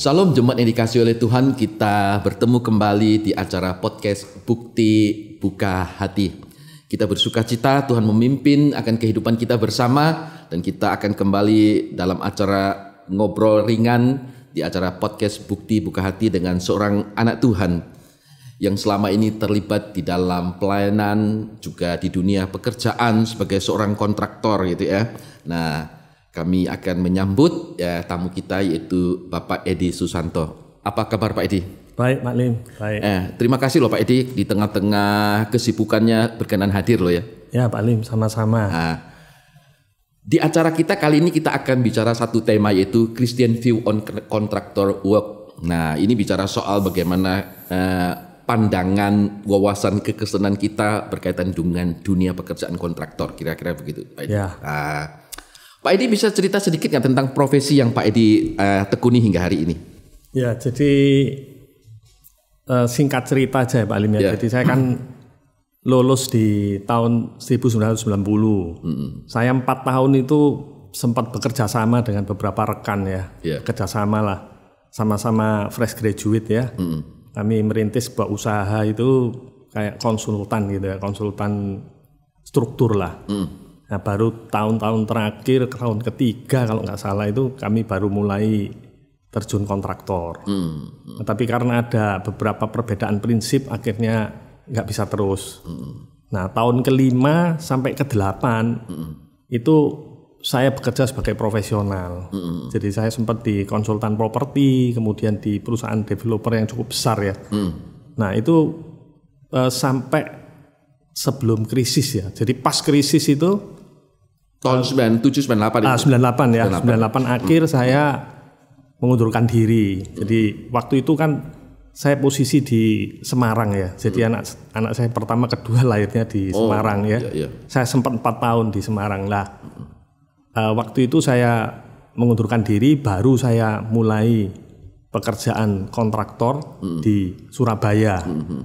Salam jemaat yang dikasih oleh Tuhan, kita bertemu kembali di acara podcast Bukti Buka Hati. Kita bersuka cita Tuhan memimpin akan kehidupan kita bersama dan kita akan kembali dalam acara ngobrol ringan di acara podcast Bukti Buka Hati dengan seorang anak Tuhan yang selama ini terlibat di dalam pelayanan juga di dunia pekerjaan sebagai seorang kontraktor gitu ya. Nah, kami akan menyambut ya, tamu kita yaitu Bapak Edi Susanto. Apa kabar Pak Edi? Baik, Pak Lim. Baik. Eh, terima kasih loh Pak Edi di tengah-tengah kesibukannya berkenan hadir loh ya. Ya Pak Lim, sama-sama. Nah, di acara kita kali ini kita akan bicara satu tema yaitu Christian View on Contractor Work. Nah, ini bicara soal bagaimana eh, pandangan, wawasan, kekesenan kita berkaitan dengan dunia pekerjaan kontraktor, kira-kira begitu. Pak Edi. Ya. Nah, Pak Edi bisa cerita sedikit nggak tentang profesi yang Pak Edi uh, tekuni hingga hari ini? Ya, jadi uh, singkat cerita aja ya, Pak Lim ya. ya. Jadi saya kan lulus di tahun 1990. -hmm. Saya empat tahun itu sempat bekerja sama dengan beberapa rekan ya, yeah. kerjasama lah, sama-sama fresh graduate ya. -hmm. Kami merintis sebuah usaha itu kayak konsultan gitu ya, konsultan struktur lah. -hmm. Nah baru tahun-tahun terakhir, tahun ketiga kalau nggak salah itu kami baru mulai terjun kontraktor. Hmm. hmm. Nah, tapi karena ada beberapa perbedaan prinsip akhirnya nggak bisa terus. Hmm. hmm. Nah tahun kelima sampai ke delapan hmm, hmm. itu saya bekerja sebagai profesional. Hmm. Jadi saya sempat di konsultan properti, kemudian di perusahaan developer yang cukup besar ya. Hmm. Nah itu eh, sampai sebelum krisis ya. Jadi pas krisis itu tahun 97 98 ah, 98 ya 98, 98 akhir hmm. saya mengundurkan diri jadi waktu itu kan saya posisi di Semarang ya jadi hmm. anak anak saya pertama kedua lahirnya di oh, Semarang ya iya, iya. saya sempat empat tahun di Semarang lah hmm. uh, waktu itu saya mengundurkan diri baru saya mulai pekerjaan kontraktor hmm. di Surabaya hmm. hmm.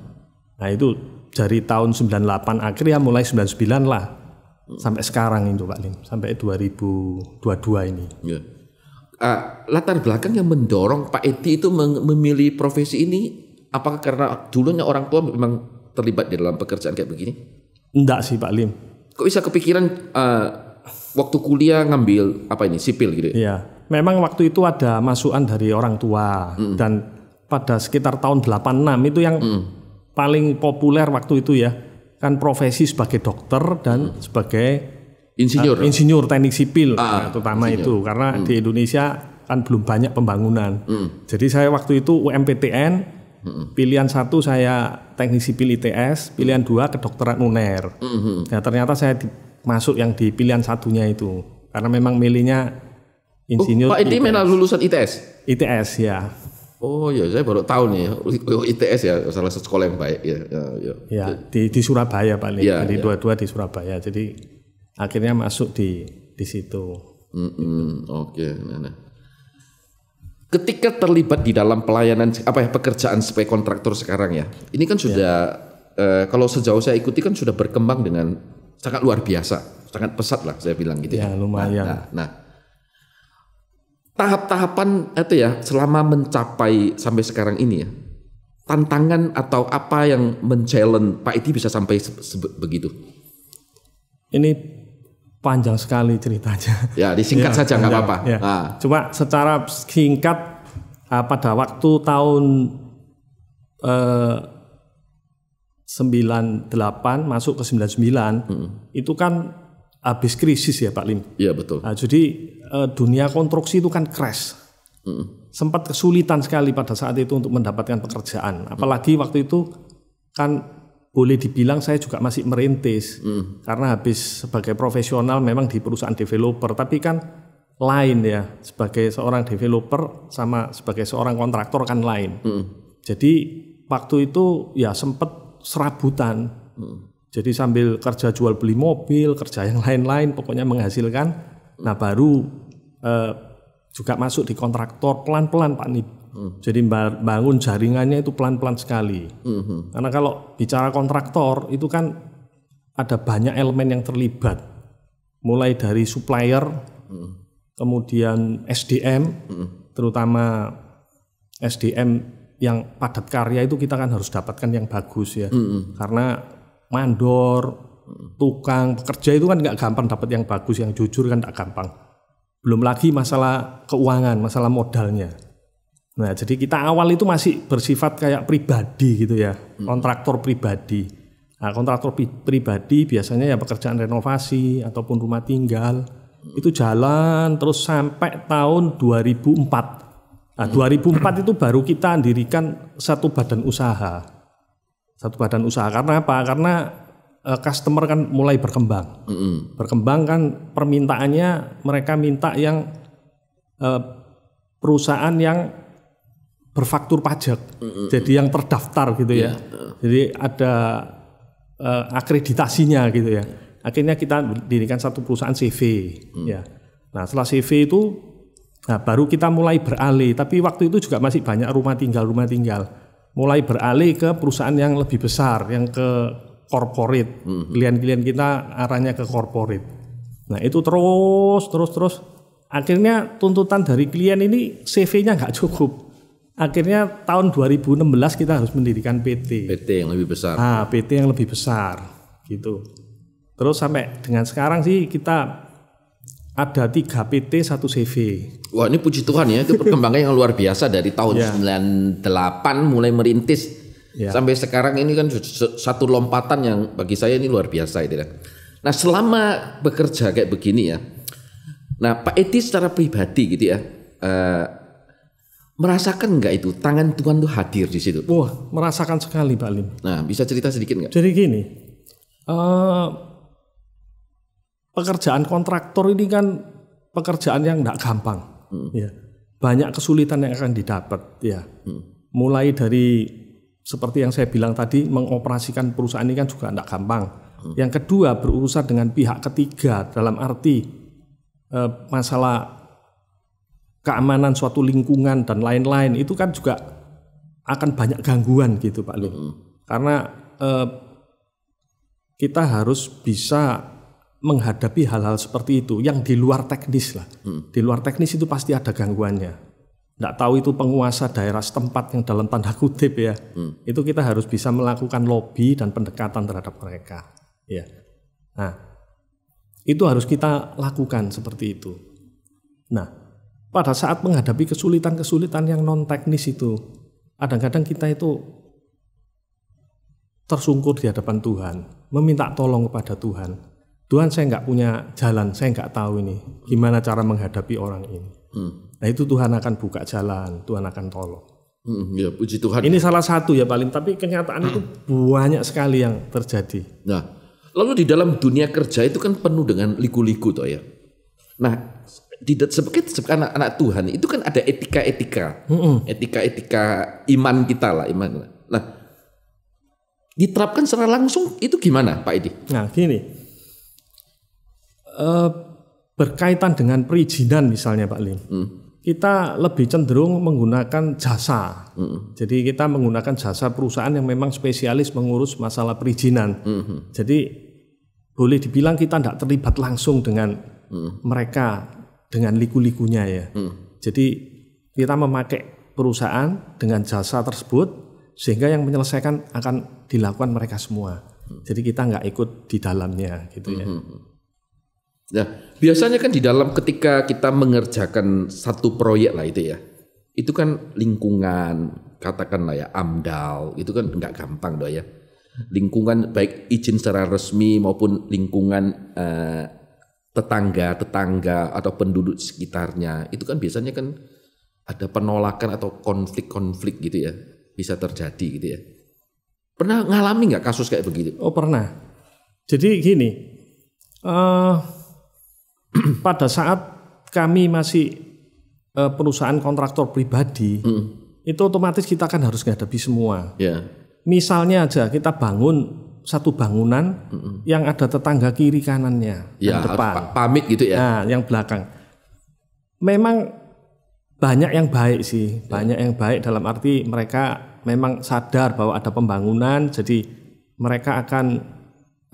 nah itu dari tahun 98 akhir ya mulai 99 lah Hmm. sampai sekarang itu Pak Lim sampai 2022 ini. Ya. Uh, latar belakang yang mendorong Pak Edi itu memilih profesi ini apakah karena dulunya orang tua memang terlibat di dalam pekerjaan kayak begini? Enggak sih Pak Lim. Kok bisa kepikiran uh, waktu kuliah ngambil apa ini sipil gitu? ya iya. Memang waktu itu ada masukan dari orang tua mm. dan pada sekitar tahun 86 itu yang mm. paling populer waktu itu ya kan profesi sebagai dokter dan hmm. sebagai insinyur, uh, insinyur teknik sipil ah, ya, terutama insinyur. itu karena hmm. di Indonesia kan belum banyak pembangunan. Hmm. Jadi saya waktu itu UMPTN hmm. pilihan satu saya teknik sipil ITS, pilihan dua kedokteran UNER. Hmm. Nah ternyata saya di, masuk yang di pilihan satunya itu karena memang milihnya oh, insinyur. Oh, Pak ini ITS. ITS. ITS ya. Oh ya, saya baru tahu nih ITS ya salah satu sekolah yang baik ya. Ya, ya. ya di, di Surabaya paling. Ya, Jadi dua ya. dua-dua di Surabaya. Jadi akhirnya masuk di di situ. Mm -mm, Oke. Okay. Nah, nah. Ketika terlibat di dalam pelayanan apa ya pekerjaan sebagai kontraktor sekarang ya, ini kan sudah ya. eh, kalau sejauh saya ikuti kan sudah berkembang dengan sangat luar biasa, sangat pesat lah saya bilang gitu ya. Ya lumayan. Nah, nah, nah tahap-tahapan itu ya selama mencapai sampai sekarang ini ya tantangan atau apa yang men Pak Edi bisa sampai begitu? Ini panjang sekali ceritanya. Ya, disingkat ya, saja nggak apa-apa. Ya. Nah. Cuma secara singkat ah, pada waktu tahun uh, eh, 98 masuk ke 99 -hmm. itu kan habis krisis ya Pak Lim. Iya betul. Nah, jadi uh, dunia konstruksi itu kan crash. Mm. Sempat kesulitan sekali pada saat itu untuk mendapatkan pekerjaan. Apalagi mm. waktu itu kan boleh dibilang saya juga masih merintis mm. karena habis sebagai profesional memang di perusahaan developer tapi kan lain ya sebagai seorang developer sama sebagai seorang kontraktor kan lain mm. jadi waktu itu ya sempat serabutan mm. Jadi sambil kerja jual beli mobil, kerja yang lain-lain, pokoknya menghasilkan. Nah baru eh, juga masuk di kontraktor pelan-pelan Pak Nip. Hmm. Jadi bangun jaringannya itu pelan-pelan sekali. Hmm. Karena kalau bicara kontraktor itu kan ada banyak elemen yang terlibat. Mulai dari supplier, hmm. kemudian SDM, hmm. terutama SDM yang padat karya itu kita kan harus dapatkan yang bagus ya. Hmm. Karena mandor, tukang, pekerja itu kan nggak gampang dapat yang bagus, yang jujur kan nggak gampang. Belum lagi masalah keuangan, masalah modalnya. Nah, jadi kita awal itu masih bersifat kayak pribadi gitu ya, hmm. kontraktor pribadi. Nah, kontraktor pribadi biasanya ya pekerjaan renovasi ataupun rumah tinggal hmm. itu jalan terus sampai tahun 2004. Nah, 2004 hmm. itu baru kita dirikan satu badan usaha satu badan usaha karena apa karena uh, customer kan mulai berkembang mm -hmm. berkembang kan permintaannya mereka minta yang uh, perusahaan yang berfaktur pajak mm -hmm. jadi yang terdaftar gitu yeah. ya iya. jadi ada uh, akreditasinya gitu ya akhirnya kita dirikan satu perusahaan CV mm. ya nah setelah CV itu nah baru kita mulai beralih tapi waktu itu juga masih banyak rumah tinggal rumah tinggal mulai beralih ke perusahaan yang lebih besar, yang ke corporate. Hmm. Klien-klien kita arahnya ke corporate. Nah itu terus, terus, terus. Akhirnya tuntutan dari klien ini CV-nya nggak cukup. Akhirnya tahun 2016 kita harus mendirikan PT. PT yang lebih besar. Ah, PT yang lebih besar, gitu. Terus sampai dengan sekarang sih kita ada 3 PT 1 CV. Wah ini puji Tuhan ya, itu perkembangan yang luar biasa dari tahun yeah. Ya. 98 mulai merintis yeah. sampai sekarang ini kan satu lompatan yang bagi saya ini luar biasa itu. Kan. Nah selama bekerja kayak begini ya, nah Pak Edi secara pribadi gitu ya, uh, merasakan nggak itu tangan Tuhan tuh hadir di situ? Wah merasakan sekali Pak Lim. Nah bisa cerita sedikit nggak? Jadi gini, uh, pekerjaan kontraktor ini kan pekerjaan yang tidak gampang. Hmm. Ya. Banyak kesulitan yang akan didapat ya. Hmm. Mulai dari seperti yang saya bilang tadi mengoperasikan perusahaan ini kan juga tidak gampang. Hmm. Yang kedua berurusan dengan pihak ketiga dalam arti eh, masalah keamanan suatu lingkungan dan lain-lain itu kan juga akan banyak gangguan gitu Pak Lim. Hmm. Karena eh, kita harus bisa menghadapi hal-hal seperti itu yang di luar teknis lah. Hmm. Di luar teknis itu pasti ada gangguannya. Tidak tahu itu penguasa daerah setempat yang dalam tanda kutip ya. Hmm. Itu kita harus bisa melakukan lobby dan pendekatan terhadap mereka. Ya. Nah, itu harus kita lakukan seperti itu. Nah, pada saat menghadapi kesulitan-kesulitan yang non teknis itu, kadang-kadang kita itu tersungkur di hadapan Tuhan, meminta tolong kepada Tuhan Tuhan saya nggak punya jalan, saya nggak tahu ini gimana cara menghadapi orang ini. Hmm. Nah itu Tuhan akan buka jalan, Tuhan akan tolong. Hmm, ya puji Tuhan. Ini ya. salah satu ya paling, tapi kenyataan hmm. itu banyak sekali yang terjadi. Nah, lalu di dalam dunia kerja itu kan penuh dengan liku-liku toh ya. Nah, di sebagai anak, anak Tuhan itu kan ada etika-etika, hmm. etika-etika iman kita lah, iman. Nah, diterapkan secara langsung itu gimana Pak Edi? Nah, gini. Eh, berkaitan dengan perizinan misalnya Pak Lim. Hmm. Kita lebih cenderung menggunakan jasa. Hmm. Jadi kita menggunakan jasa perusahaan yang memang spesialis mengurus masalah perizinan. Hmm. Jadi boleh dibilang kita tidak terlibat langsung dengan hmm. mereka dengan liku-likunya ya. Hmm. Jadi kita memakai perusahaan dengan jasa tersebut sehingga yang menyelesaikan akan dilakukan mereka semua. Hmm. Jadi kita nggak ikut di dalamnya gitu ya. Hmm. hmm, hmm. Nah, biasanya kan di dalam ketika kita mengerjakan satu proyek lah itu ya, itu kan lingkungan, katakanlah ya AMDAL, itu kan nggak gampang doa ya. Lingkungan baik izin secara resmi maupun lingkungan eh, tetangga, tetangga atau penduduk sekitarnya, itu kan biasanya kan ada penolakan atau konflik-konflik gitu ya, bisa terjadi gitu ya. Pernah ngalami nggak kasus kayak begitu? Oh pernah. Jadi gini, uh, pada saat kami masih uh, perusahaan kontraktor pribadi, mm. itu otomatis kita kan harus menghadapi semua. Yeah. Misalnya aja kita bangun satu bangunan hmm. yang ada tetangga kiri kanannya, ya, yang depan, pamit gitu ya. Nah, yang belakang. Memang banyak yang baik sih, yeah. banyak yang baik dalam arti mereka memang sadar bahwa ada pembangunan, jadi mereka akan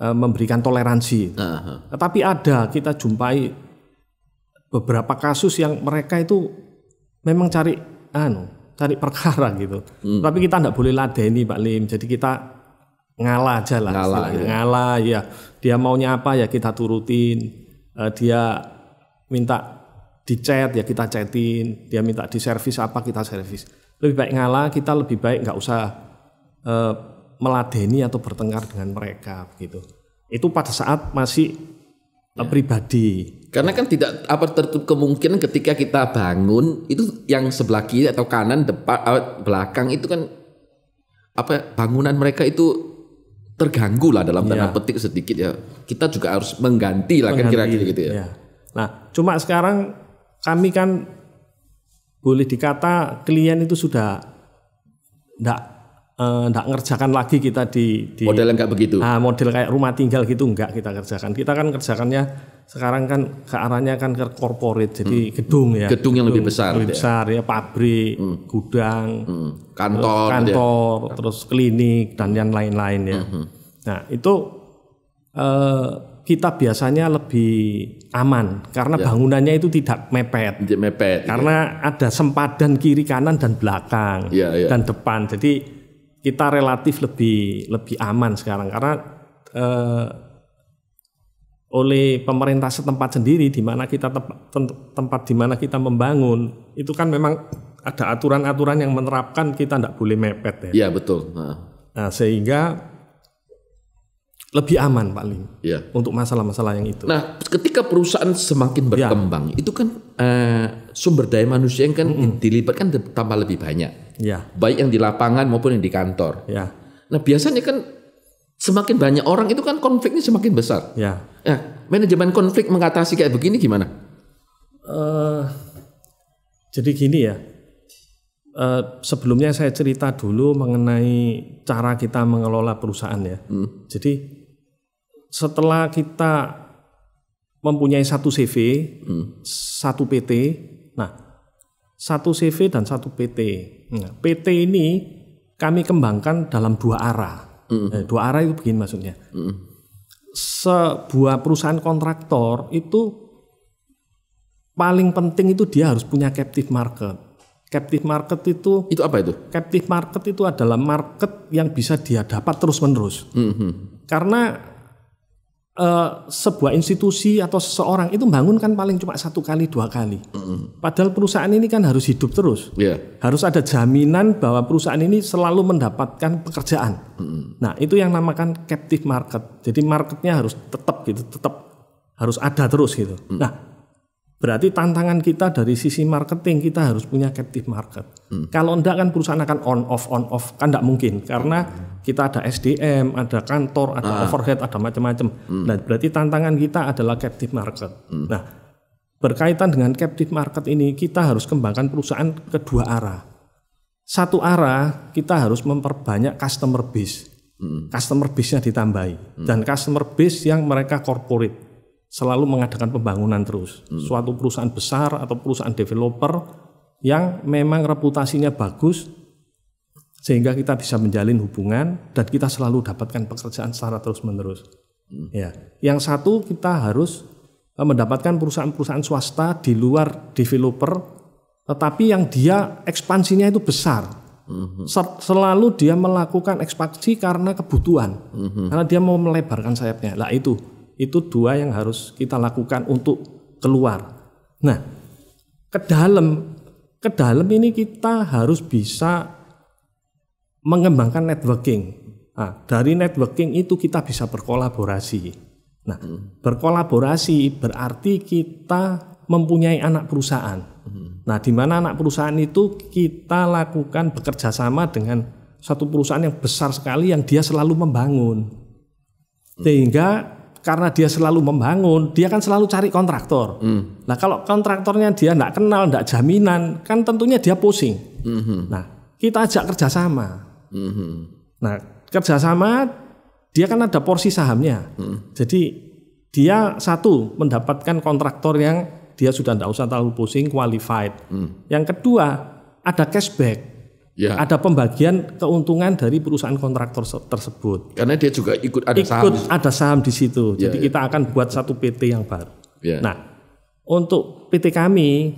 E, memberikan toleransi. Uh -huh. Tapi ada kita jumpai beberapa kasus yang mereka itu memang cari anu, cari perkara gitu. Hmm. Tapi kita tidak boleh ladeni Pak Lim. Jadi kita ngalah aja lah. Ngalah, ya. ngalah ya. Dia maunya apa ya kita turutin. Uh, dia minta dicet ya kita cetin. Dia minta di diservis apa kita servis. Lebih baik ngalah, kita lebih baik nggak usah uh, meladeni atau bertengkar dengan mereka gitu. Itu pada saat masih ya. pribadi. Karena kan tidak apa tertutup kemungkinan ketika kita bangun itu yang sebelah kiri atau kanan depan eh, belakang itu kan apa bangunan mereka itu terganggu lah dalam tanda ya. petik sedikit ya. Kita juga harus mengganti lah kan kira-kira gitu ya. ya. Nah, cuma sekarang kami kan boleh dikata klien itu sudah tidak Eh, nggak uh, ngerjakan lagi kita di, di model yang nggak begitu uh, model kayak rumah tinggal gitu nggak kita kerjakan kita kan kerjakannya sekarang kan ke arahnya kan ke corporate jadi hmm. gedung ya gedung yang lebih besar lebih ya? besar ya, ya pabrik hmm. gudang hmm. Gitu ya? kantor kantor ya. terus klinik dan yang lain-lain ya hmm. nah itu uh, kita biasanya lebih aman karena ya. bangunannya itu tidak mepet. Tidak mepet. Karena ya. ada sempadan kiri kanan dan belakang ya, ya. dan depan. Jadi kita relatif lebih lebih aman sekarang karena eh, oleh pemerintah setempat sendiri di mana kita tempat, tempat di mana kita membangun itu kan memang ada aturan-aturan yang menerapkan kita tidak boleh mepet ya. Iya betul. Nah. nah sehingga lebih aman paling ya. untuk masalah-masalah yang itu. Nah, ketika perusahaan semakin iya. berkembang, ya. itu kan eh, sumber daya manusia yang kan mm -hmm. dilibatkan tambah lebih banyak. Ya. Baik yang di lapangan maupun yang di kantor. Ya. Nah, biasanya kan semakin banyak orang itu kan konfliknya semakin besar. Ya. Ya, manajemen konflik mengatasi kayak begini gimana? Uh, jadi gini ya. Uh, sebelumnya saya cerita dulu mengenai cara kita mengelola perusahaan ya. Hmm. Jadi setelah kita mempunyai satu CV, hmm. satu PT, nah satu CV dan satu PT. Iya. PT ini kami kembangkan dalam dua arah. Mm. dua arah itu begini maksudnya. Mm. Sebuah perusahaan kontraktor itu paling penting itu dia harus punya captive market. Captive market itu itu apa itu? Captive market itu adalah market yang bisa dia dapat terus menerus. -hmm. Karena uh, sebuah institusi atau seseorang itu bangun kan paling cuma satu kali dua kali. Mm-hmm. Padahal perusahaan ini kan harus hidup terus. Yeah. Harus ada jaminan bahwa perusahaan ini selalu mendapatkan pekerjaan. Mm-hmm. Nah itu yang namakan captive market. Jadi marketnya harus tetap gitu, tetap harus ada terus gitu. Mm-hmm. Nah Berarti tantangan kita dari sisi marketing kita harus punya captive market. Hmm. Kalau enggak kan perusahaan akan on off on off kan enggak mungkin karena kita ada SDM, ada kantor, ada ah. overhead, ada macam-macam. Hmm. Nah, berarti tantangan kita adalah captive market. Hmm. Nah, berkaitan dengan captive market ini kita harus kembangkan perusahaan kedua arah. Satu arah kita harus memperbanyak customer base. Hmm. Customer base-nya ditambahi hmm. dan customer base yang mereka corporate selalu mengadakan pembangunan terus. Hmm. Suatu perusahaan besar atau perusahaan developer yang memang reputasinya bagus sehingga kita bisa menjalin hubungan dan kita selalu dapatkan pekerjaan secara terus-menerus. Hmm. Ya, yang satu kita harus eh, mendapatkan perusahaan-perusahaan swasta di luar developer tetapi yang dia ekspansinya itu besar. -hmm. Selalu dia melakukan ekspansi karena kebutuhan. -hmm. Karena dia mau melebarkan sayapnya. Lah itu itu dua yang harus kita lakukan untuk keluar. Nah, ke dalam ke dalam ini kita harus bisa mengembangkan networking. Nah, dari networking itu kita bisa berkolaborasi. Nah, hmm. berkolaborasi berarti kita mempunyai anak perusahaan. Hmm. Nah, di mana anak perusahaan itu kita lakukan bekerja sama dengan satu perusahaan yang besar sekali yang dia selalu membangun. Hmm. Sehingga karena dia selalu membangun, dia kan selalu cari kontraktor. Mm. Nah, kalau kontraktornya dia tidak kenal, tidak jaminan, kan tentunya dia pusing. Mm -hmm. Nah, kita ajak kerjasama. Mm -hmm. Nah, kerjasama dia kan ada porsi sahamnya. Mm. Jadi dia satu mendapatkan kontraktor yang dia sudah tidak usah terlalu pusing, qualified. Mm. Yang kedua ada cashback. Ya. Ada pembagian keuntungan dari perusahaan kontraktor tersebut. Karena dia juga ikut ada ikut saham. Ikut ada saham di situ. Ya, Jadi ya. kita akan buat satu PT yang baru. Ya. Nah, untuk PT kami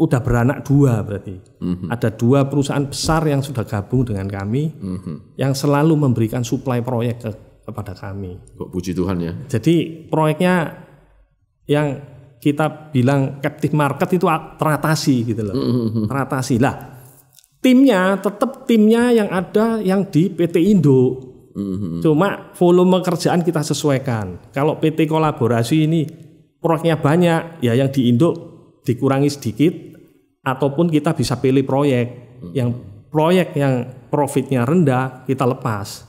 udah beranak dua berarti. Mm-hmm. Ada dua perusahaan besar yang sudah gabung dengan kami, mm-hmm. yang selalu memberikan suplai proyek ke, kepada kami. Kok puji Tuhan ya. Jadi proyeknya yang kita bilang captive market itu teratasi gitu loh. mm Teratasi lah timnya tetap timnya yang ada yang di PT Indo. Mm-hmm. Cuma volume kerjaan kita sesuaikan. Kalau PT kolaborasi ini proyeknya banyak, ya yang di Indo dikurangi sedikit ataupun kita bisa pilih proyek mm-hmm. yang proyek yang profitnya rendah kita lepas.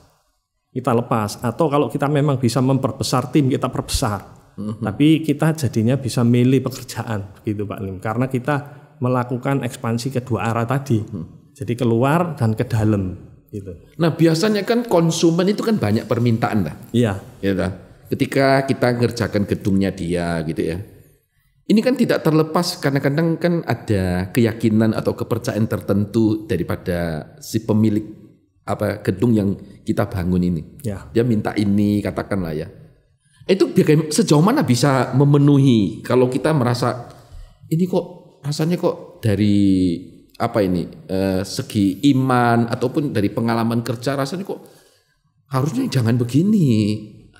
Kita lepas atau kalau kita memang bisa memperbesar tim kita perbesar. Mm-hmm. Tapi kita jadinya bisa milih pekerjaan begitu Pak Lim karena kita melakukan ekspansi kedua arah tadi. Mm-hmm jadi keluar dan ke dalam gitu. Nah, biasanya kan konsumen itu kan banyak permintaan lah. Iya. Iya Ketika kita ngerjakan gedungnya dia gitu ya. Ini kan tidak terlepas karena kadang kan ada keyakinan atau kepercayaan tertentu daripada si pemilik apa gedung yang kita bangun ini. Ya. Dia minta ini katakanlah ya. Itu sejauh mana bisa memenuhi kalau kita merasa ini kok rasanya kok dari apa ini eh, segi iman ataupun dari pengalaman kerja rasanya kok harusnya jangan begini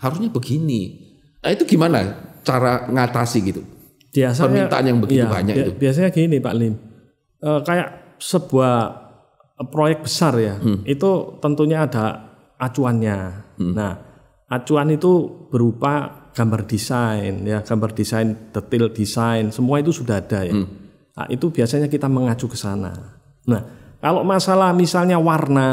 harusnya begini nah itu gimana cara ngatasi gitu biasanya, permintaan yang begitu ya, banyak bi itu biasanya gini Pak Lim e, kayak sebuah proyek besar ya hmm. itu tentunya ada acuannya hmm. nah acuan itu berupa gambar desain ya gambar desain detail desain semua itu sudah ada ya hmm Nah, itu biasanya kita mengacu ke sana. Nah, kalau masalah misalnya warna,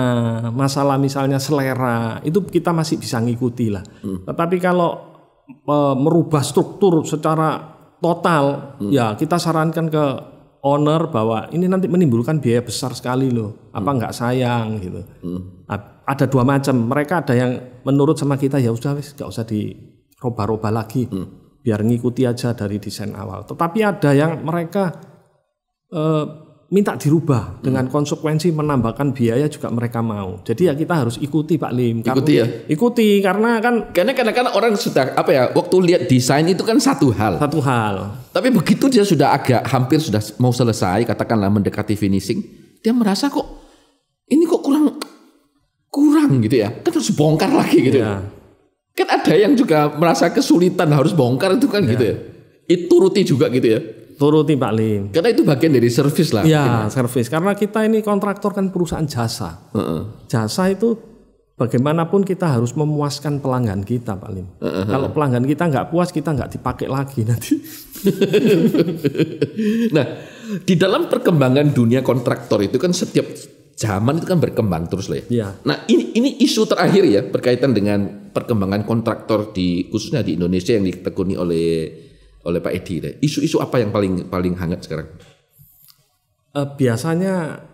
masalah misalnya selera, itu kita masih bisa ngikuti lah. Hmm. Tetapi kalau e, merubah struktur secara total, hmm. ya kita sarankan ke owner bahwa ini nanti menimbulkan biaya besar sekali loh. Apa hmm. nggak sayang gitu? Hmm. Nah, ada dua macam. Mereka ada yang menurut sama kita ya sudah wis nggak usah diroba-roba lagi, hmm. biar ngikuti aja dari desain awal. Tetapi ada yang mereka eh, minta dirubah dengan hmm. konsekuensi menambahkan biaya juga mereka mau. Jadi ya kita harus ikuti Pak Lim. Kamu ikuti ya. Ikuti karena kan karena kadang-kadang orang sudah apa ya waktu lihat desain itu kan satu hal. Satu hal. Tapi begitu dia sudah agak hampir sudah mau selesai katakanlah mendekati finishing, dia merasa kok ini kok kurang kurang gitu ya. Kan harus bongkar lagi gitu. Ya. Kan ada yang juga merasa kesulitan harus bongkar itu kan ya. gitu ya. Itu ruti juga gitu ya turuti Pak Lim. Karena itu bagian dari servis lah. Ya, servis. Karena kita ini kontraktor kan perusahaan jasa. Uh -uh. Jasa itu bagaimanapun kita harus memuaskan pelanggan kita Pak Lim. Uh -huh. Kalau pelanggan kita nggak puas kita nggak dipakai lagi nanti. nah, di dalam perkembangan dunia kontraktor itu kan setiap zaman itu kan berkembang terus lah ya. ya. Nah ini ini isu terakhir ya berkaitan dengan perkembangan kontraktor di khususnya di Indonesia yang ditekuni oleh oleh Pak Edi Isu-isu apa yang paling paling hangat sekarang? Uh, biasanya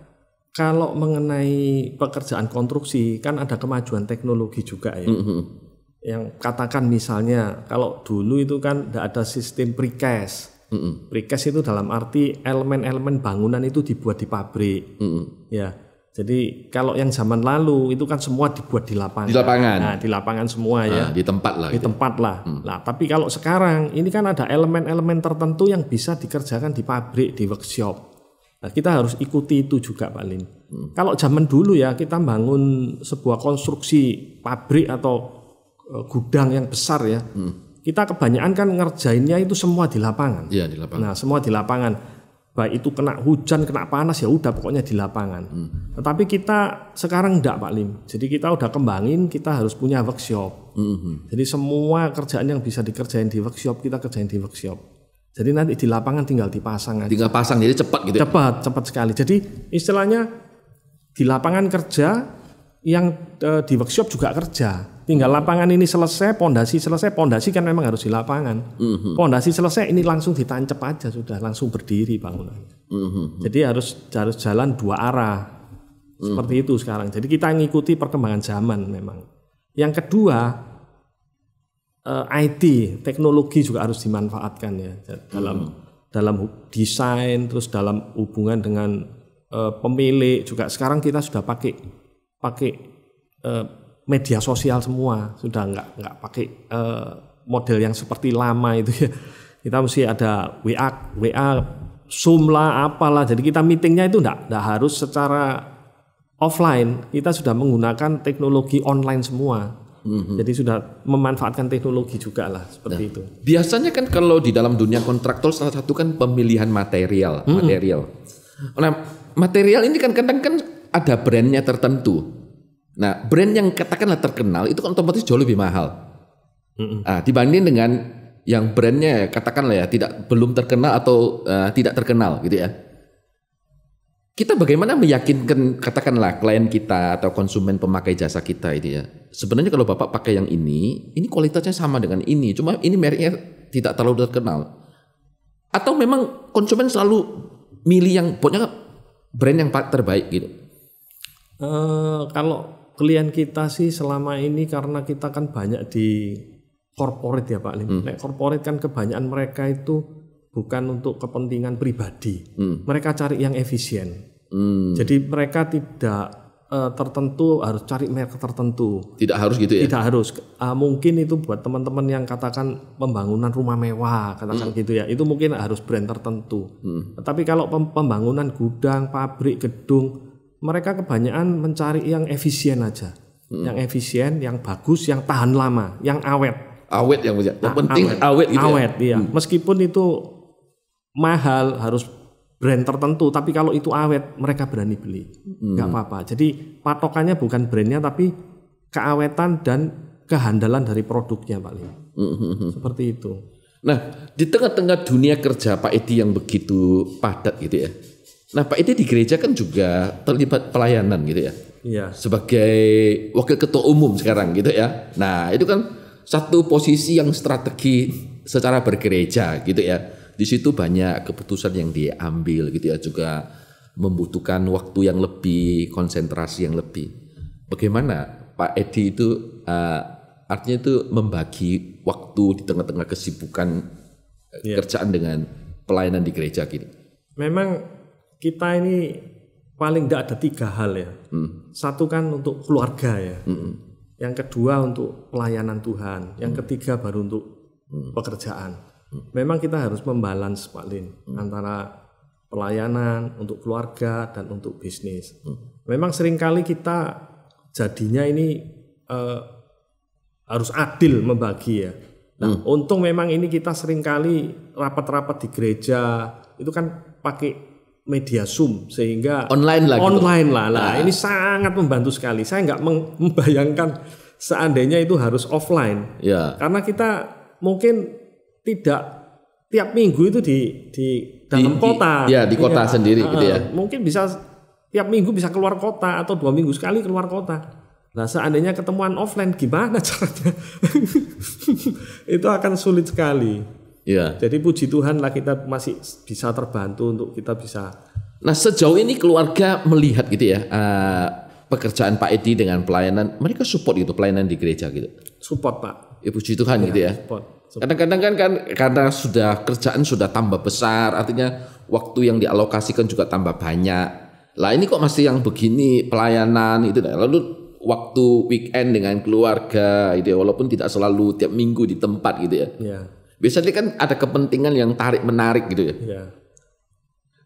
kalau mengenai pekerjaan konstruksi kan ada kemajuan teknologi juga ya. Mm -hmm. Yang katakan misalnya kalau dulu itu kan tidak ada sistem precast. Mm -hmm. Precast itu dalam arti elemen-elemen bangunan itu dibuat di pabrik. Mm -hmm. Ya jadi kalau yang zaman lalu itu kan semua dibuat di lapangan. Di lapangan. Nah, di lapangan semua nah, ya. Di tempat lah. Di gitu. tempat lah. Hmm. Nah, tapi kalau sekarang ini kan ada elemen-elemen tertentu yang bisa dikerjakan di pabrik, di workshop. Nah, kita harus ikuti itu juga, Pak Lin. Hmm. Kalau zaman dulu ya kita bangun sebuah konstruksi pabrik atau e, gudang yang besar ya. Hmm. Kita kebanyakan kan ngerjainnya itu semua di lapangan. Iya, di lapangan. Nah, semua di lapangan baik itu kena hujan, kena panas ya udah pokoknya di lapangan. Hmm. Tetapi kita sekarang enggak Pak Lim. Jadi kita udah kembangin, kita harus punya workshop. Hmm, hmm, hmm. Jadi semua kerjaan yang bisa dikerjain di workshop, kita kerjain di workshop. Jadi nanti di lapangan tinggal dipasang aja. Tinggal pasang jadi cepat gitu. Ya? Cepat, cepat sekali. Jadi istilahnya di lapangan kerja yang eh, di workshop juga kerja. Tinggal lapangan ini selesai, pondasi selesai, pondasi kan memang harus di lapangan. Mhm. Pondasi selesai, ini langsung ditancap aja sudah, langsung berdiri bangunan. Mhm. Jadi harus harus jalan dua arah seperti mhm. itu sekarang. Jadi kita ngikuti perkembangan zaman memang. Yang kedua eh, IT teknologi juga harus dimanfaatkan ya dalam dalam desain terus dalam hubungan dengan eh, pemilik juga sekarang kita sudah pakai pakai eh, media sosial semua sudah nggak nggak pakai uh, model yang seperti lama itu ya kita mesti ada WA WA Zoom lah apalah jadi kita meetingnya itu enggak, enggak harus secara offline kita sudah menggunakan teknologi online semua Mm-hmm. Jadi sudah memanfaatkan teknologi juga lah seperti nah, itu. Biasanya kan kalau di dalam dunia kontraktor salah satu kan pemilihan material, mm-hmm. material. Nah, material ini kan kadang kan ada brandnya tertentu. Nah, brand yang katakanlah terkenal itu kan otomatis jauh lebih mahal. Mm Nah, dibanding dengan yang brandnya katakanlah ya tidak belum terkenal atau uh, tidak terkenal gitu ya. Kita bagaimana meyakinkan katakanlah klien kita atau konsumen pemakai jasa kita itu ya. Sebenarnya kalau Bapak pakai yang ini, ini kualitasnya sama dengan ini, cuma ini mereknya tidak terlalu terkenal. Atau memang konsumen selalu milih yang pokoknya brand yang terbaik gitu. Uh, kalau klien kita sih selama ini karena kita kan banyak di korporat ya Pak Lim. Hmm. korporat kan kebanyakan mereka itu bukan untuk kepentingan pribadi. Hmm. Mereka cari yang efisien. Hmm. Jadi mereka tidak uh, tertentu harus cari merek tertentu. Tidak harus gitu ya. Tidak harus. Uh, mungkin itu buat teman-teman yang katakan pembangunan rumah mewah, katakan hmm. gitu ya. Itu mungkin harus brand tertentu. Hmm. Tapi kalau pembangunan gudang, pabrik, gedung mereka kebanyakan mencari yang efisien aja. Hmm. Yang efisien, yang bagus, yang tahan lama, yang awet. Awet yang punya. Yang nah, penting awet, awet gitu ya? Awet, ya? iya. Hmm. Meskipun itu mahal, harus brand tertentu, tapi kalau itu awet, mereka berani beli. Hmm. Gak apa-apa. Jadi patokannya bukan brandnya, tapi keawetan dan kehandalan dari produknya Pak Lim. Hmm, hmm, hmm. Seperti itu. Nah, di tengah-tengah dunia kerja Pak Edi yang begitu padat gitu ya, Nah Pak Ide di gereja kan juga terlibat pelayanan gitu ya. Iya. Sebagai wakil ketua umum sekarang gitu ya. Nah itu kan satu posisi yang strategi secara bergereja gitu ya. Di situ banyak keputusan yang diambil gitu ya juga membutuhkan waktu yang lebih, konsentrasi yang lebih. Bagaimana Pak Edi itu uh, artinya itu membagi waktu di tengah-tengah kesibukan yeah. Iya. kerjaan dengan pelayanan di gereja gitu. Memang kita ini paling tidak ada tiga hal ya. Hmm. Satu kan untuk keluarga ya. Hmm. Yang kedua untuk pelayanan Tuhan. Yang hmm. ketiga baru untuk hmm. pekerjaan. Hmm. Memang kita harus membalance, Pak Lin hmm. antara pelayanan untuk keluarga dan untuk bisnis. Hmm. Memang seringkali kita jadinya ini eh, harus adil membagi ya. Nah, hmm. untung memang ini kita seringkali rapat-rapat di gereja itu kan pakai media Zoom sehingga online lah gitu. online gitu. lah lah nah. ini sangat membantu sekali saya nggak membayangkan seandainya itu harus offline ya. karena kita mungkin tidak tiap minggu itu di di dalam di, kota di, ya di kota ya. sendiri nah, gitu ya mungkin bisa tiap minggu bisa keluar kota atau dua minggu sekali keluar kota Nah, seandainya ketemuan offline gimana caranya? itu akan sulit sekali. Ya, Jadi puji Tuhan lah kita masih bisa terbantu untuk kita bisa. Nah sejauh ini keluarga melihat gitu ya uh, pekerjaan Pak Edi dengan pelayanan, mereka support gitu pelayanan di gereja gitu. Support Pak. Ya puji Tuhan ya, gitu ya. Support. Kadang-kadang kan, kan karena sudah kerjaan sudah tambah besar, artinya waktu yang dialokasikan juga tambah banyak. Lah ini kok masih yang begini pelayanan itu. Nah, lalu waktu weekend dengan keluarga gitu ya walaupun tidak selalu tiap minggu di tempat gitu ya. ya. Biasanya kan ada kepentingan yang tarik menarik gitu ya. Iya.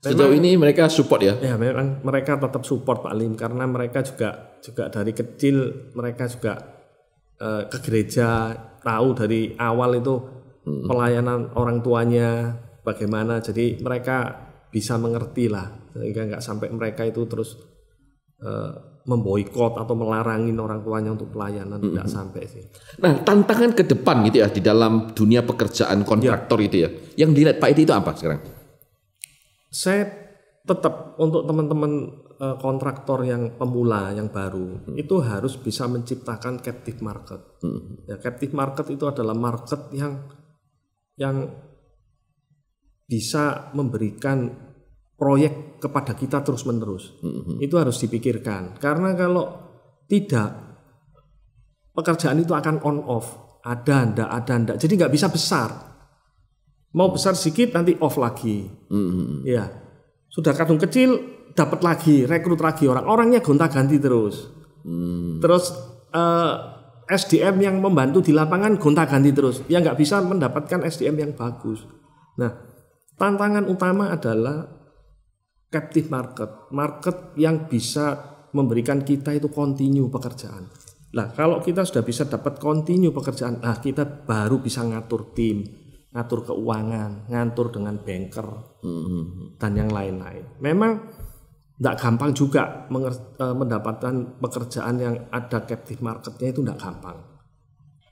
Memang, Sejauh ini mereka support ya? Ya memang mereka tetap support Pak Lim karena mereka juga juga dari kecil mereka juga eh, ke gereja tahu dari awal itu hmm. pelayanan orang tuanya bagaimana jadi mereka bisa mengerti lah sehingga nggak sampai mereka itu terus eh, memboikot atau melarangin orang tuanya untuk pelayanan mm -hmm. tidak sampai sih. Nah tantangan ke depan gitu ya di dalam dunia pekerjaan kontraktor ya. itu ya, yang dilihat Pak Edi itu apa sekarang? Saya tetap untuk teman-teman eh, kontraktor yang pemula yang baru mm hmm. itu harus bisa menciptakan captive market. Mm hmm. Ya captive market itu adalah market yang yang bisa memberikan proyek kepada kita terus-menerus. Mm-hmm. Itu harus dipikirkan karena kalau tidak pekerjaan itu akan on off, ada ndak ada ndak. Jadi nggak bisa besar. Mau besar sedikit nanti off lagi. Mm-hmm. Ya. Sudah kadung kecil dapat lagi, rekrut lagi orang. Orangnya gonta-ganti terus. Mm. Terus uh, eh, SDM yang membantu di lapangan gonta-ganti terus. yang nggak bisa mendapatkan SDM yang bagus. Nah, tantangan utama adalah captive market, market yang bisa memberikan kita itu continue pekerjaan. Nah, kalau kita sudah bisa dapat continue pekerjaan, nah kita baru bisa ngatur tim, ngatur keuangan, ngatur dengan banker, hmm. dan yang lain-lain. Memang tidak gampang juga eh, mendapatkan pekerjaan yang ada captive marketnya itu tidak gampang.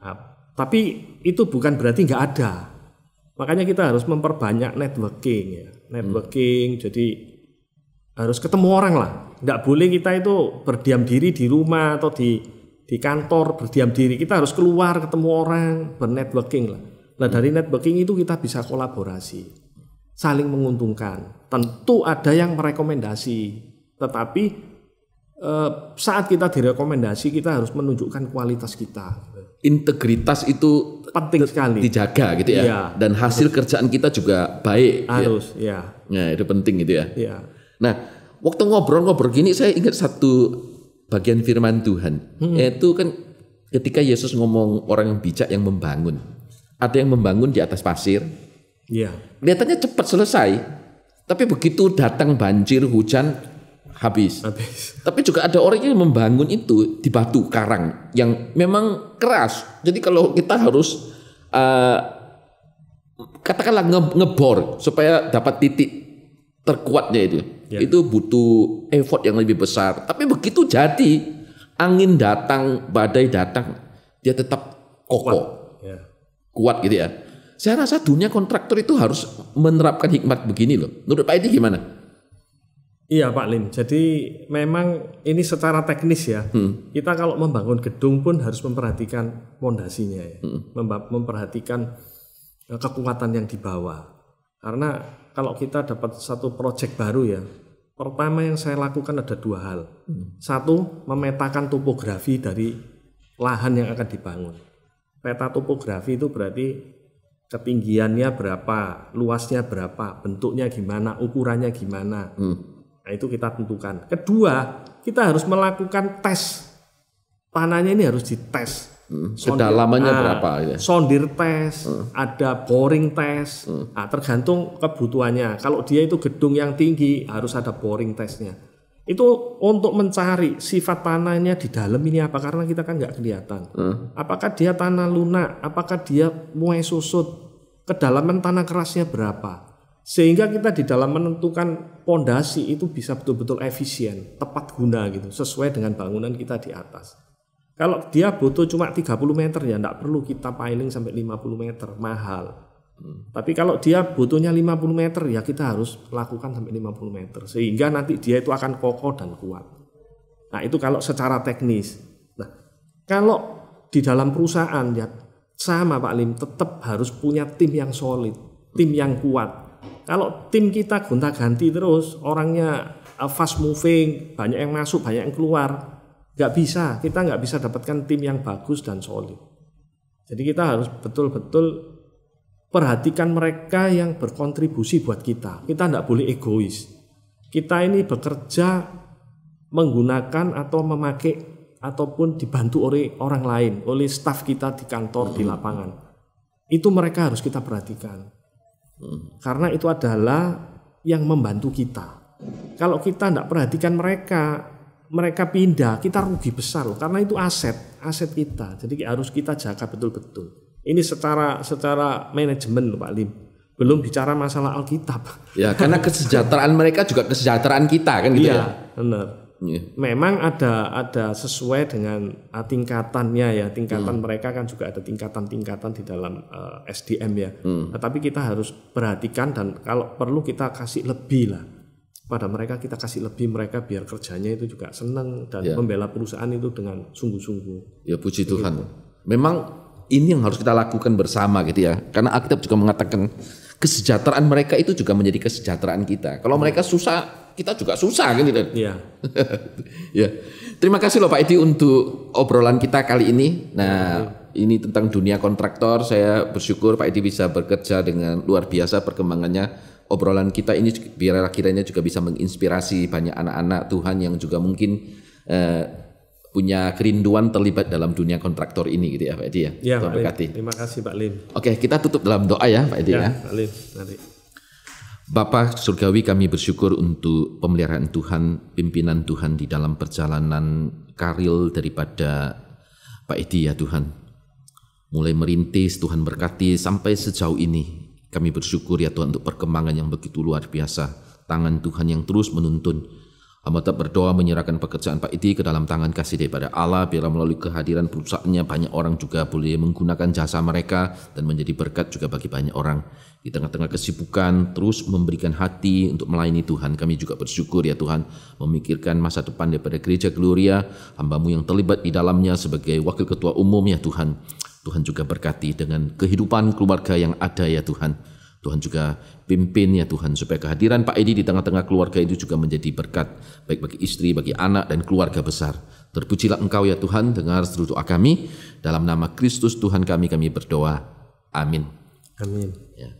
Nah, tapi itu bukan berarti nggak ada. Makanya kita harus memperbanyak networking ya, hmm. networking. Hmm. Jadi harus ketemu orang lah tidak boleh kita itu berdiam diri di rumah atau di di kantor berdiam diri kita harus keluar ketemu orang bernetworking lah nah dari networking itu kita bisa kolaborasi saling menguntungkan tentu ada yang merekomendasi tetapi eh, saat kita direkomendasi kita harus menunjukkan kualitas kita integritas itu penting sekali dijaga gitu ya, ya dan hasil harus. kerjaan kita juga baik ya? harus ya. ya Nah itu penting gitu ya, ya Nah, waktu ngobrol-ngobrol gini saya ingat satu bagian firman Tuhan. Hmm. Yaitu kan ketika Yesus ngomong orang yang bijak yang membangun. Ada yang membangun di atas pasir. Yeah. Kelihatannya cepat selesai. Tapi begitu datang banjir, hujan, habis. habis. Tapi juga ada orang yang membangun itu di batu karang yang memang keras. Jadi kalau kita harus uh, katakanlah nge ngebor supaya dapat titik terkuatnya itu. Ya. Itu butuh effort yang lebih besar. Tapi begitu jadi, angin datang, badai datang, dia tetap kokoh. Kuat, ya. Kuat gitu ya. Saya rasa dunia kontraktor itu harus menerapkan hikmat begini loh. Menurut Pak Edi gimana? Iya Pak Lim. Jadi memang ini secara teknis ya. Hmm. Kita kalau membangun gedung pun harus memperhatikan fondasinya ya. Hmm. Memperhatikan e, kekuatan yang dibawa karena kalau kita dapat satu proyek baru ya, pertama yang saya lakukan ada dua hal. Hmm. Satu, memetakan topografi dari lahan yang akan dibangun. Peta topografi itu berarti ketinggiannya berapa, luasnya berapa, bentuknya gimana, ukurannya gimana. Hmm. Nah, itu kita tentukan. Kedua, kita harus melakukan tes. Tanahnya ini harus dites hmm. lamanya ah, berapa ya. sondir tes hmm. ada boring tes hmm. nah, tergantung kebutuhannya kalau dia itu gedung yang tinggi harus ada boring tesnya itu untuk mencari sifat tanahnya di dalam ini apa karena kita kan nggak kelihatan hmm. apakah dia tanah lunak apakah dia muai susut kedalaman tanah kerasnya berapa sehingga kita di dalam menentukan pondasi itu bisa betul-betul efisien tepat guna gitu sesuai dengan bangunan kita di atas kalau dia butuh cuma 30 meter ya tidak perlu kita piling sampai 50 meter, mahal. Hmm. Tapi kalau dia butuhnya 50 meter ya kita harus lakukan sampai 50 meter sehingga nanti dia itu akan kokoh dan kuat. Nah, itu kalau secara teknis. Nah, kalau di dalam perusahaan ya sama Pak Lim, tetap harus punya tim yang solid, tim yang kuat. Kalau tim kita gonta-ganti terus, orangnya eh, fast moving, banyak yang masuk, banyak yang keluar, nggak bisa kita nggak bisa dapatkan tim yang bagus dan solid jadi kita harus betul-betul perhatikan mereka yang berkontribusi buat kita kita nggak boleh egois kita ini bekerja menggunakan atau memakai ataupun dibantu oleh orang lain oleh staf kita di kantor di hmm. lapangan itu mereka harus kita perhatikan hmm. karena itu adalah yang membantu kita kalau kita tidak perhatikan mereka mereka pindah, kita rugi besar loh karena itu aset, aset kita. Jadi harus kita jaga betul-betul. Ini secara secara manajemen loh Pak Lim. Belum bicara masalah Alkitab. Ya, karena kesejahteraan mereka juga kesejahteraan kita kan gitu iya, ya. benar. Ya. Memang ada ada sesuai dengan uh, tingkatannya ya. Tingkatan hmm. mereka kan juga ada tingkatan-tingkatan di dalam uh, SDM ya. Hmm. Tetapi kita harus perhatikan dan kalau perlu kita kasih lebih lah pada mereka kita kasih lebih mereka biar kerjanya itu juga senang dan ya. membela perusahaan itu dengan sungguh-sungguh. Ya puji Tuhan. Memang ini yang harus kita lakukan bersama gitu ya. Karena Alkitab juga mengatakan kesejahteraan mereka itu juga menjadi kesejahteraan kita. Kalau mereka susah, kita juga susah kan gitu. Iya. ya. Terima kasih loh Pak Edi untuk obrolan kita kali ini. Nah, ya. ini tentang dunia kontraktor. Saya bersyukur Pak Edi bisa bekerja dengan luar biasa perkembangannya obrolan kita ini biar kiranya juga bisa menginspirasi banyak anak-anak Tuhan yang juga mungkin eh, punya kerinduan terlibat dalam dunia kontraktor ini gitu ya Pak Edi ya. ya Pak Terima kasih Pak Lim. Oke, kita tutup dalam doa ya Pak Edi ya. ya. Pak Lim, Nanti. Bapak Surgawi kami bersyukur untuk pemeliharaan Tuhan, pimpinan Tuhan di dalam perjalanan karil daripada Pak Edi ya Tuhan. Mulai merintis Tuhan berkati sampai sejauh ini kami bersyukur ya Tuhan untuk perkembangan yang begitu luar biasa, tangan Tuhan yang terus menuntun. Hamba tetap berdoa menyerahkan pekerjaan Pak Iti ke dalam tangan kasih daripada Allah biar melalui kehadiran perusahaannya banyak orang juga boleh menggunakan jasa mereka dan menjadi berkat juga bagi banyak orang. Di tengah-tengah kesibukan terus memberikan hati untuk melayani Tuhan. Kami juga bersyukur ya Tuhan memikirkan masa depan daripada gereja Gloria, hambamu yang terlibat di dalamnya sebagai wakil ketua umum ya Tuhan. Tuhan juga berkati dengan kehidupan keluarga yang ada ya Tuhan. Tuhan juga pimpin ya Tuhan supaya kehadiran Pak Edi di tengah-tengah keluarga itu juga menjadi berkat baik bagi istri, bagi anak dan keluarga besar. Terpujilah Engkau ya Tuhan, dengar seluruh doa kami dalam nama Kristus Tuhan kami kami berdoa. Amin. Amin. Ya.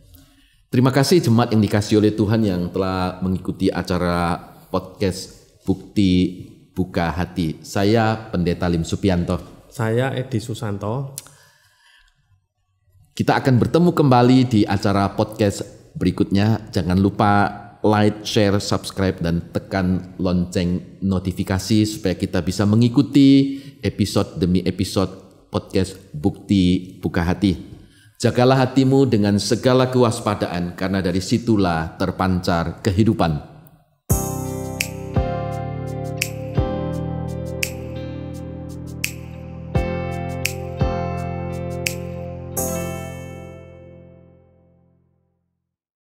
Terima kasih jemaat yang dikasih oleh Tuhan yang telah mengikuti acara podcast Bukti Buka Hati. Saya Pendeta Lim Supianto. Saya Edi Susanto. Kita akan bertemu kembali di acara podcast berikutnya. Jangan lupa like, share, subscribe, dan tekan lonceng notifikasi supaya kita bisa mengikuti episode demi episode podcast Bukti Buka Hati. Jagalah hatimu dengan segala kewaspadaan karena dari situlah terpancar kehidupan.